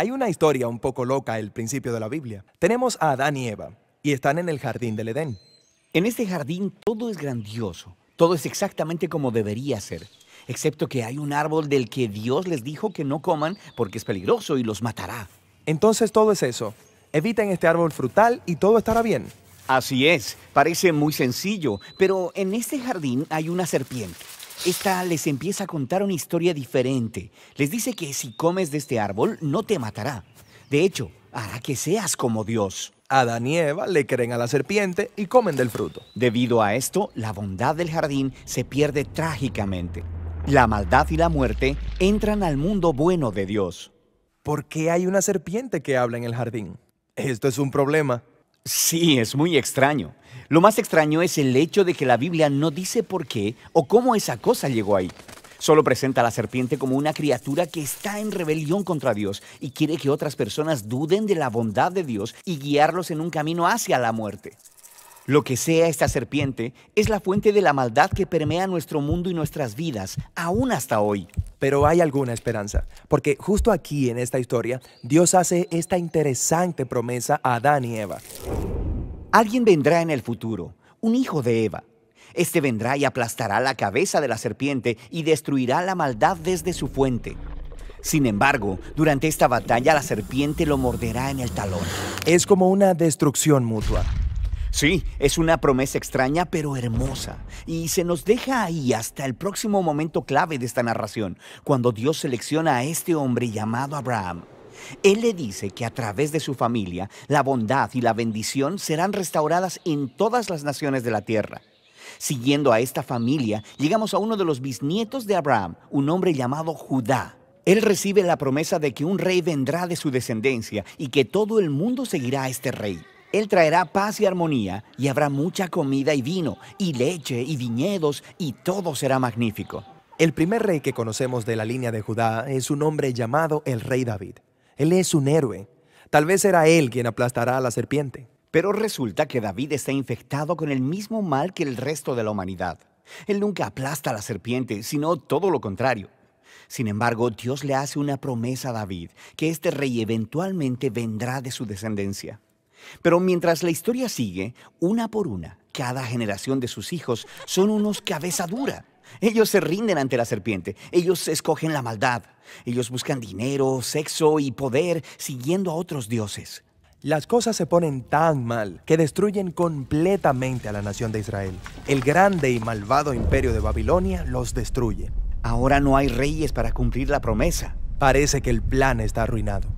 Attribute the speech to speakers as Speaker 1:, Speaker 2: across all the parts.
Speaker 1: Hay una historia un poco loca al principio de la Biblia. Tenemos a Adán y Eva y están en el jardín del Edén. En este jardín todo es grandioso, todo es exactamente como debería ser, excepto que hay un árbol del que Dios les dijo que no coman porque es peligroso y los matará. Entonces todo es eso. Eviten este árbol frutal y todo estará bien. Así es, parece muy sencillo, pero en este jardín hay una serpiente. Esta les empieza a contar una historia diferente. Les dice que si comes de este árbol no te matará. De hecho, hará que seas como Dios. Adán y Eva le creen a la serpiente y comen del fruto. Debido a esto, la bondad del jardín se pierde trágicamente. La maldad y la muerte entran al mundo bueno de Dios. ¿Por qué hay una serpiente que habla en el jardín? Esto es un problema. Sí, es muy extraño. Lo más extraño es el hecho de que la Biblia no dice por qué o cómo esa cosa llegó ahí. Solo presenta a la serpiente como una criatura que está en rebelión contra Dios y quiere que otras personas duden de la bondad de Dios y guiarlos en un camino hacia la muerte. Lo que sea esta serpiente es la fuente de la maldad que permea nuestro mundo y nuestras vidas, aún hasta hoy. Pero hay alguna esperanza, porque justo aquí en esta historia, Dios hace esta interesante promesa a Adán y Eva. Alguien vendrá en el futuro, un hijo de Eva. Este vendrá y aplastará la cabeza de la serpiente y destruirá la maldad desde su fuente. Sin embargo, durante esta batalla la serpiente lo morderá en el talón. Es como una destrucción mutua. Sí, es una promesa extraña pero hermosa, y se nos deja ahí hasta el próximo momento clave de esta narración, cuando Dios selecciona a este hombre llamado Abraham. Él le dice que a través de su familia, la bondad y la bendición serán restauradas en todas las naciones de la tierra. Siguiendo a esta familia, llegamos a uno de los bisnietos de Abraham, un hombre llamado Judá. Él recibe la promesa de que un rey vendrá de su descendencia y que todo el mundo seguirá a este rey. Él traerá paz y armonía, y habrá mucha comida y vino, y leche y viñedos, y todo será magnífico. El primer rey que conocemos de la línea de Judá es un hombre llamado el rey David. Él es un héroe. Tal vez será él quien aplastará a la serpiente. Pero resulta que David está infectado con el mismo mal que el resto de la humanidad. Él nunca aplasta a la serpiente, sino todo lo contrario. Sin embargo, Dios le hace una promesa a David, que este rey eventualmente vendrá de su descendencia. Pero mientras la historia sigue, una por una, cada generación de sus hijos son unos cabeza dura. Ellos se rinden ante la serpiente, ellos escogen la maldad, ellos buscan dinero, sexo y poder siguiendo a otros dioses. Las cosas se ponen tan mal que destruyen completamente a la nación de Israel. El grande y malvado imperio de Babilonia los destruye. Ahora no hay reyes para cumplir la promesa. Parece que el plan está arruinado.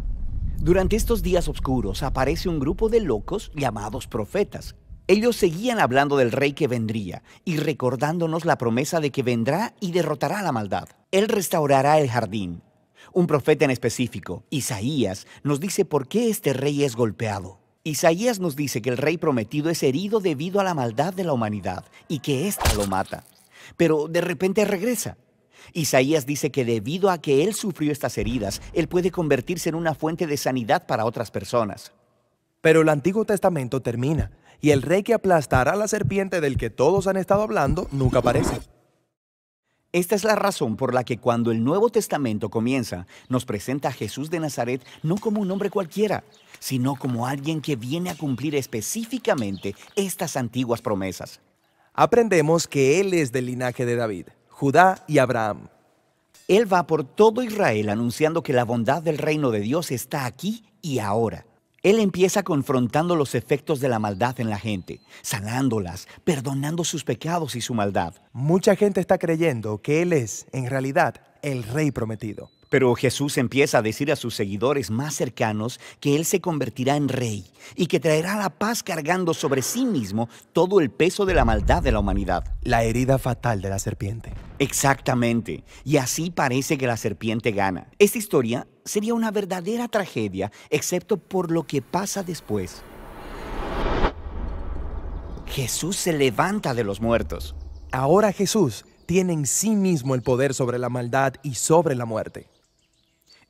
Speaker 1: Durante estos días oscuros aparece un grupo de locos llamados profetas. Ellos seguían hablando del rey que vendría y recordándonos la promesa de que vendrá y derrotará la maldad. Él restaurará el jardín. Un profeta en específico, Isaías, nos dice por qué este rey es golpeado. Isaías nos dice que el rey prometido es herido debido a la maldad de la humanidad y que ésta lo mata. Pero de repente regresa Isaías dice que debido a que Él sufrió estas heridas, Él puede convertirse en una fuente de sanidad para otras personas. Pero el Antiguo Testamento termina, y el rey que aplastará a la serpiente del que todos han estado hablando nunca aparece. Esta es la razón por la que cuando el Nuevo Testamento comienza, nos presenta a Jesús de Nazaret no como un hombre cualquiera, sino como alguien que viene a cumplir específicamente estas antiguas promesas. Aprendemos que Él es del linaje de David, Judá y Abraham. Él va por todo Israel anunciando que la bondad del reino de Dios está aquí y ahora. Él empieza confrontando los efectos de la maldad en la gente, sanándolas, perdonando sus pecados y su maldad. Mucha gente está creyendo que Él es, en realidad, el rey prometido. Pero Jesús empieza a decir a sus seguidores más cercanos que Él se convertirá en rey y que traerá la paz cargando sobre sí mismo todo el peso de la maldad de la humanidad. La herida fatal de la serpiente. Exactamente. Y así parece que la serpiente gana. Esta historia sería una verdadera tragedia, excepto por lo que pasa después. Jesús se levanta de los muertos. Ahora Jesús tiene en sí mismo el poder sobre la maldad y sobre la muerte.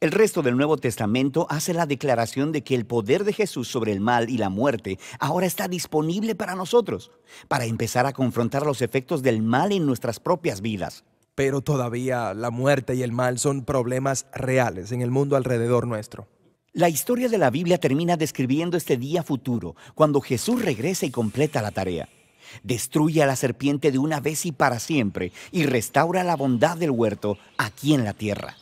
Speaker 1: El resto del Nuevo Testamento hace la declaración de que el poder de Jesús sobre el mal y la muerte ahora está disponible para nosotros, para empezar a confrontar los efectos del mal en nuestras propias vidas. Pero todavía la muerte y el mal son problemas reales en el mundo alrededor nuestro. La historia de la Biblia termina describiendo este día futuro, cuando Jesús regresa y completa la tarea. Destruye a la serpiente de una vez y para siempre y restaura la bondad del huerto aquí en la tierra.